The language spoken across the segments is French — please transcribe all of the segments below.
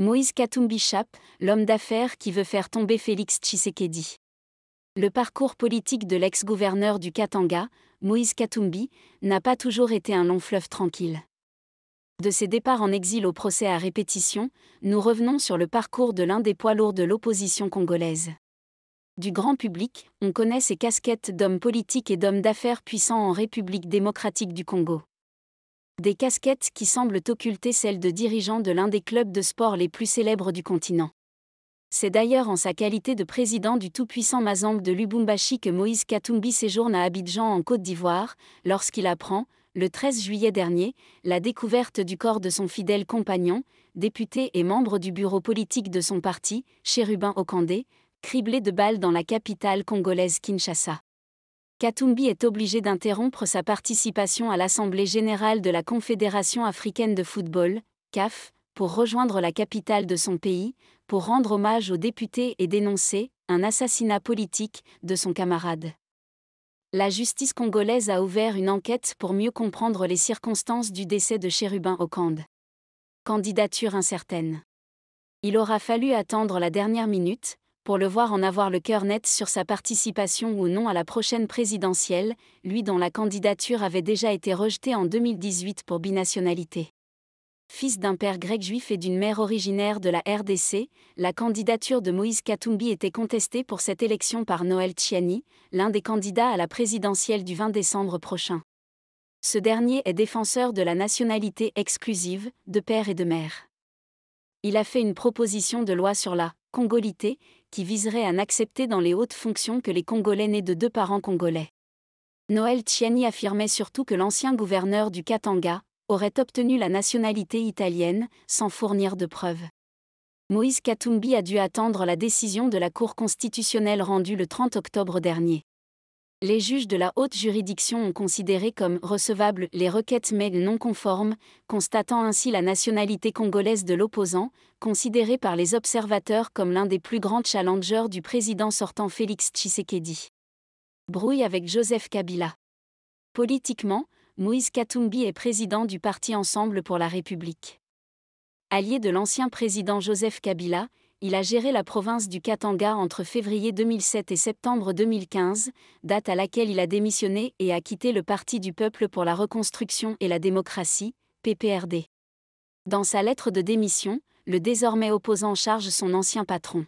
Moïse Katumbi Chap, l'homme d'affaires qui veut faire tomber Félix Tshisekedi. Le parcours politique de l'ex-gouverneur du Katanga, Moïse Katumbi, n'a pas toujours été un long fleuve tranquille. De ses départs en exil au procès à répétition, nous revenons sur le parcours de l'un des poids lourds de l'opposition congolaise. Du grand public, on connaît ses casquettes d'hommes politiques et d'hommes d'affaires puissants en République démocratique du Congo. Des casquettes qui semblent occulter celles de dirigeant de l'un des clubs de sport les plus célèbres du continent. C'est d'ailleurs en sa qualité de président du tout-puissant Mazembe de Lubumbashi que Moïse Katumbi séjourne à Abidjan en Côte d'Ivoire, lorsqu'il apprend, le 13 juillet dernier, la découverte du corps de son fidèle compagnon, député et membre du bureau politique de son parti, Chérubin Okandé, criblé de balles dans la capitale congolaise Kinshasa. Katumbi est obligé d'interrompre sa participation à l'Assemblée générale de la Confédération africaine de football, CAF, pour rejoindre la capitale de son pays, pour rendre hommage aux députés et dénoncer un assassinat politique de son camarade. La justice congolaise a ouvert une enquête pour mieux comprendre les circonstances du décès de Chérubin Okande. Candidature incertaine. Il aura fallu attendre la dernière minute, pour le voir en avoir le cœur net sur sa participation ou non à la prochaine présidentielle, lui dont la candidature avait déjà été rejetée en 2018 pour binationalité. Fils d'un père grec juif et d'une mère originaire de la RDC, la candidature de Moïse Katumbi était contestée pour cette élection par Noël Tchiani, l'un des candidats à la présidentielle du 20 décembre prochain. Ce dernier est défenseur de la nationalité exclusive, de père et de mère. Il a fait une proposition de loi sur la congolité qui viserait à n'accepter dans les hautes fonctions que les Congolais nés de deux parents congolais. Noël Tchiani affirmait surtout que l'ancien gouverneur du Katanga aurait obtenu la nationalité italienne sans fournir de preuves. Moïse Katumbi a dû attendre la décision de la Cour constitutionnelle rendue le 30 octobre dernier les juges de la haute juridiction ont considéré comme recevables les requêtes mail non conformes, constatant ainsi la nationalité congolaise de l'opposant, considéré par les observateurs comme l'un des plus grands challengers du président sortant Félix Tshisekedi. Brouille avec Joseph Kabila. Politiquement, Moïse Katumbi est président du parti Ensemble pour la République. Allié de l'ancien président Joseph Kabila, il a géré la province du Katanga entre février 2007 et septembre 2015, date à laquelle il a démissionné et a quitté le Parti du peuple pour la reconstruction et la démocratie, PPRD. Dans sa lettre de démission, le désormais opposant charge son ancien patron.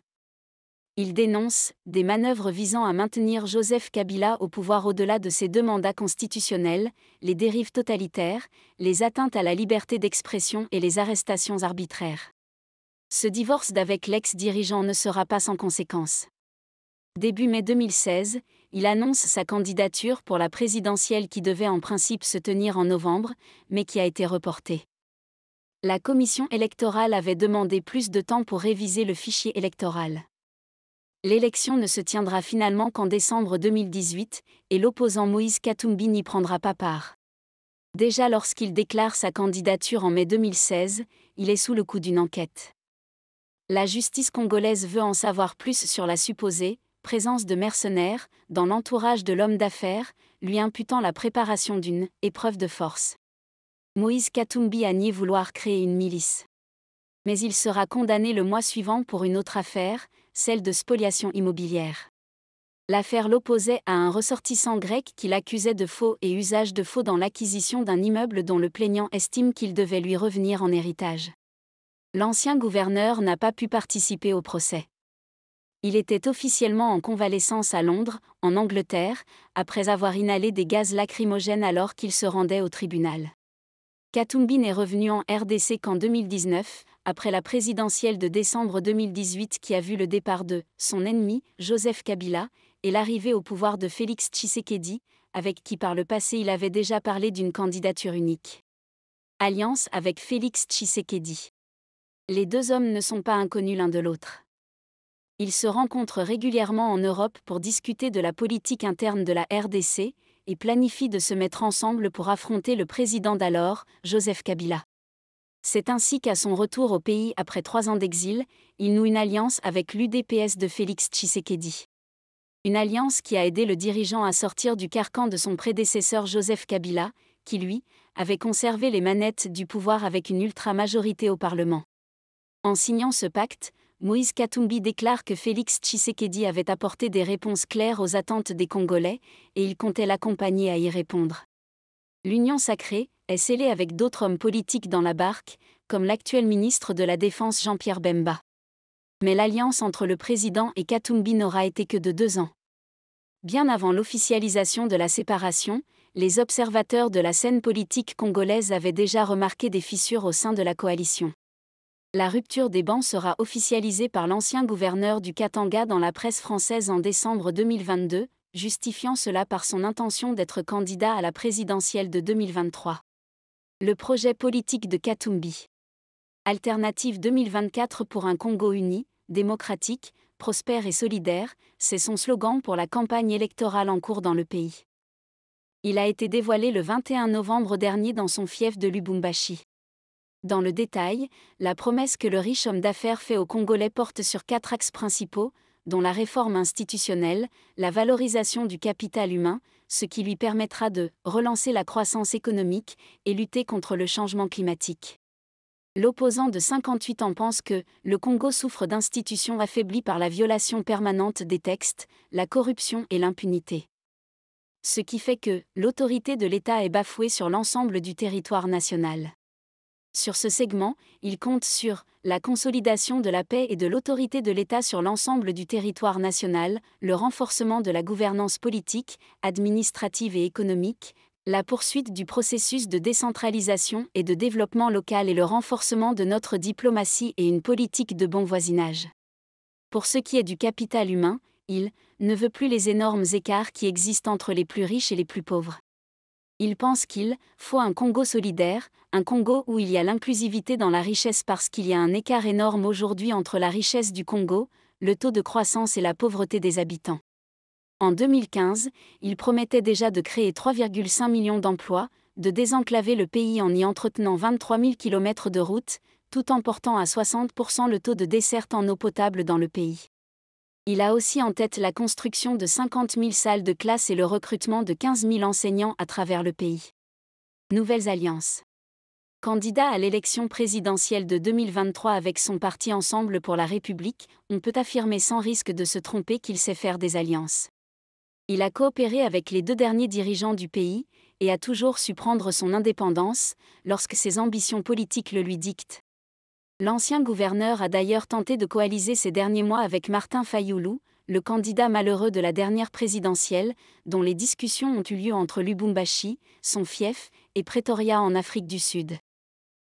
Il dénonce des manœuvres visant à maintenir Joseph Kabila au pouvoir au-delà de ses deux mandats constitutionnels, les dérives totalitaires, les atteintes à la liberté d'expression et les arrestations arbitraires ce divorce d'avec l'ex-dirigeant ne sera pas sans conséquences. Début mai 2016, il annonce sa candidature pour la présidentielle qui devait en principe se tenir en novembre, mais qui a été reportée. La commission électorale avait demandé plus de temps pour réviser le fichier électoral. L'élection ne se tiendra finalement qu'en décembre 2018, et l'opposant Moïse Katumbi n'y prendra pas part. Déjà lorsqu'il déclare sa candidature en mai 2016, il est sous le coup d'une enquête. La justice congolaise veut en savoir plus sur la supposée présence de mercenaires dans l'entourage de l'homme d'affaires, lui imputant la préparation d'une épreuve de force. Moïse Katumbi a nié vouloir créer une milice. Mais il sera condamné le mois suivant pour une autre affaire, celle de spoliation immobilière. L'affaire l'opposait à un ressortissant grec qui l'accusait de faux et usage de faux dans l'acquisition d'un immeuble dont le plaignant estime qu'il devait lui revenir en héritage l'ancien gouverneur n'a pas pu participer au procès. Il était officiellement en convalescence à Londres, en Angleterre, après avoir inhalé des gaz lacrymogènes alors qu'il se rendait au tribunal. Katumbi est revenu en RDC qu'en 2019, après la présidentielle de décembre 2018 qui a vu le départ de son ennemi, Joseph Kabila, et l'arrivée au pouvoir de Félix Tshisekedi, avec qui par le passé il avait déjà parlé d'une candidature unique. Alliance avec Félix Tshisekedi les deux hommes ne sont pas inconnus l'un de l'autre. Ils se rencontrent régulièrement en Europe pour discuter de la politique interne de la RDC et planifient de se mettre ensemble pour affronter le président d'alors, Joseph Kabila. C'est ainsi qu'à son retour au pays après trois ans d'exil, il noue une alliance avec l'UDPS de Félix Tshisekedi. Une alliance qui a aidé le dirigeant à sortir du carcan de son prédécesseur Joseph Kabila, qui lui, avait conservé les manettes du pouvoir avec une ultra-majorité au Parlement. En signant ce pacte, Moïse Katumbi déclare que Félix Tshisekedi avait apporté des réponses claires aux attentes des Congolais et il comptait l'accompagner à y répondre. L'union sacrée est scellée avec d'autres hommes politiques dans la barque, comme l'actuel ministre de la Défense Jean-Pierre Bemba. Mais l'alliance entre le président et Katumbi n'aura été que de deux ans. Bien avant l'officialisation de la séparation, les observateurs de la scène politique congolaise avaient déjà remarqué des fissures au sein de la coalition la rupture des bancs sera officialisée par l'ancien gouverneur du Katanga dans la presse française en décembre 2022, justifiant cela par son intention d'être candidat à la présidentielle de 2023. Le projet politique de Katumbi. Alternative 2024 pour un Congo uni, démocratique, prospère et solidaire, c'est son slogan pour la campagne électorale en cours dans le pays. Il a été dévoilé le 21 novembre dernier dans son fief de Lubumbashi. Dans le détail, la promesse que le riche homme d'affaires fait aux Congolais porte sur quatre axes principaux, dont la réforme institutionnelle, la valorisation du capital humain, ce qui lui permettra de relancer la croissance économique et lutter contre le changement climatique. L'opposant de 58 ans pense que le Congo souffre d'institutions affaiblies par la violation permanente des textes, la corruption et l'impunité. Ce qui fait que l'autorité de l'État est bafouée sur l'ensemble du territoire national. Sur ce segment, il compte sur la consolidation de la paix et de l'autorité de l'État sur l'ensemble du territoire national, le renforcement de la gouvernance politique, administrative et économique, la poursuite du processus de décentralisation et de développement local et le renforcement de notre diplomatie et une politique de bon voisinage. Pour ce qui est du capital humain, il ne veut plus les énormes écarts qui existent entre les plus riches et les plus pauvres. Il pense qu'il faut un Congo solidaire, un Congo où il y a l'inclusivité dans la richesse parce qu'il y a un écart énorme aujourd'hui entre la richesse du Congo, le taux de croissance et la pauvreté des habitants. En 2015, il promettait déjà de créer 3,5 millions d'emplois, de désenclaver le pays en y entretenant 23 000 km de routes, tout en portant à 60% le taux de desserte en eau potable dans le pays. Il a aussi en tête la construction de 50 000 salles de classe et le recrutement de 15 000 enseignants à travers le pays. Nouvelles alliances. Candidat à l'élection présidentielle de 2023 avec son parti Ensemble pour la République, on peut affirmer sans risque de se tromper qu'il sait faire des alliances. Il a coopéré avec les deux derniers dirigeants du pays, et a toujours su prendre son indépendance, lorsque ses ambitions politiques le lui dictent. L'ancien gouverneur a d'ailleurs tenté de coaliser ces derniers mois avec Martin Fayoulou, le candidat malheureux de la dernière présidentielle, dont les discussions ont eu lieu entre Lubumbashi, son fief, et Pretoria en Afrique du Sud.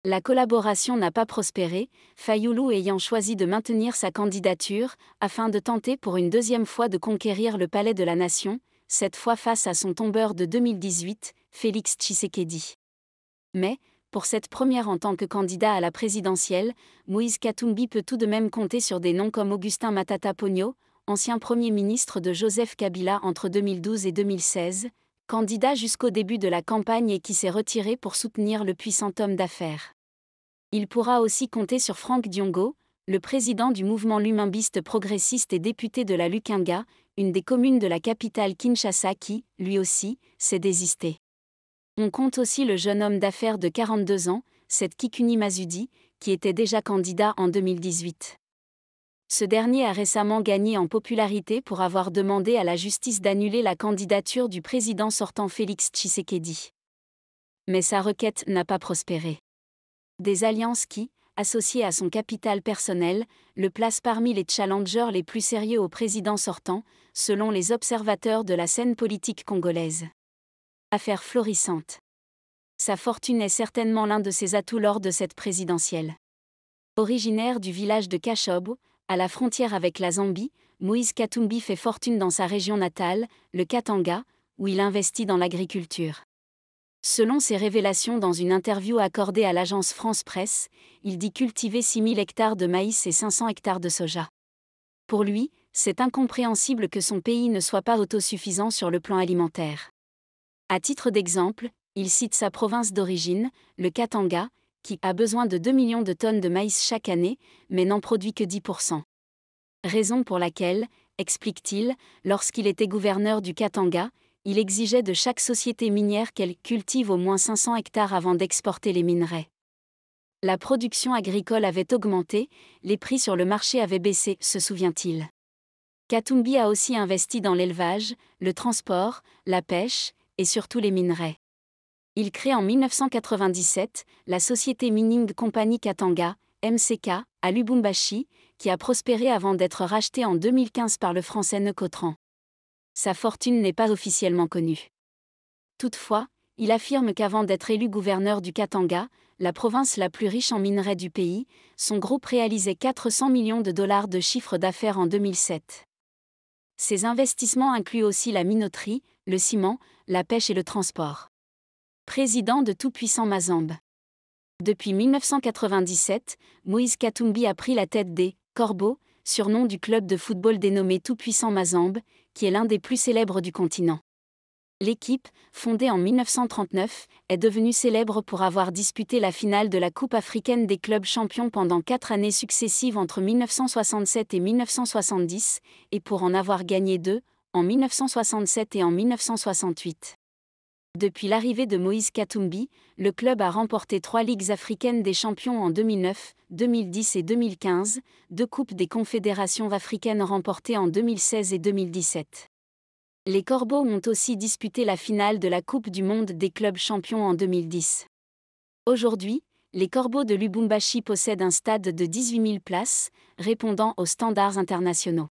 La collaboration n'a pas prospéré, Fayoulou ayant choisi de maintenir sa candidature, afin de tenter pour une deuxième fois de conquérir le palais de la nation, cette fois face à son tombeur de 2018, Félix Tshisekedi. Mais, pour cette première en tant que candidat à la présidentielle, Moïse Katumbi peut tout de même compter sur des noms comme Augustin Matata Pogno, ancien Premier ministre de Joseph Kabila entre 2012 et 2016, candidat jusqu'au début de la campagne et qui s'est retiré pour soutenir le puissant homme d'affaires. Il pourra aussi compter sur Franck Diongo, le président du mouvement Lumimbiste progressiste et député de la Lukinga, une des communes de la capitale Kinshasa qui, lui aussi, s'est désisté. On compte aussi le jeune homme d'affaires de 42 ans, cette Kikuni Mazudi, qui était déjà candidat en 2018 ce dernier a récemment gagné en popularité pour avoir demandé à la justice d'annuler la candidature du président sortant Félix Tshisekedi. Mais sa requête n'a pas prospéré. Des alliances qui, associées à son capital personnel, le placent parmi les challengers les plus sérieux au président sortant, selon les observateurs de la scène politique congolaise. Affaire florissante. Sa fortune est certainement l'un de ses atouts lors de cette présidentielle. Originaire du village de Kachobo, à la frontière avec la Zambie, Moïse Katumbi fait fortune dans sa région natale, le Katanga, où il investit dans l'agriculture. Selon ses révélations dans une interview accordée à l'agence France Presse, il dit cultiver 6000 hectares de maïs et 500 hectares de soja. Pour lui, c'est incompréhensible que son pays ne soit pas autosuffisant sur le plan alimentaire. À titre d'exemple, il cite sa province d'origine, le Katanga, qui a besoin de 2 millions de tonnes de maïs chaque année, mais n'en produit que 10%. Raison pour laquelle, explique-t-il, lorsqu'il était gouverneur du Katanga, il exigeait de chaque société minière qu'elle cultive au moins 500 hectares avant d'exporter les minerais. La production agricole avait augmenté, les prix sur le marché avaient baissé, se souvient-il. Katumbi a aussi investi dans l'élevage, le transport, la pêche et surtout les minerais. Il crée en 1997 la société Mining Company Katanga, MCK, à Lubumbashi, qui a prospéré avant d'être rachetée en 2015 par le français Necotran. Sa fortune n'est pas officiellement connue. Toutefois, il affirme qu'avant d'être élu gouverneur du Katanga, la province la plus riche en minerais du pays, son groupe réalisait 400 millions de dollars de chiffre d'affaires en 2007. Ses investissements incluent aussi la minoterie, le ciment, la pêche et le transport président de tout-puissant Mazambe. Depuis 1997, Moïse Katumbi a pris la tête des Corbeaux, surnom du club de football dénommé Tout-Puissant Mazambe, qui est l'un des plus célèbres du continent. L'équipe, fondée en 1939, est devenue célèbre pour avoir disputé la finale de la Coupe africaine des clubs champions pendant quatre années successives entre 1967 et 1970, et pour en avoir gagné deux, en 1967 et en 1968. Depuis l'arrivée de Moïse Katumbi, le club a remporté trois Ligues africaines des champions en 2009, 2010 et 2015, deux Coupes des Confédérations africaines remportées en 2016 et 2017. Les Corbeaux ont aussi disputé la finale de la Coupe du Monde des clubs champions en 2010. Aujourd'hui, les Corbeaux de Lubumbashi possèdent un stade de 18 000 places, répondant aux standards internationaux.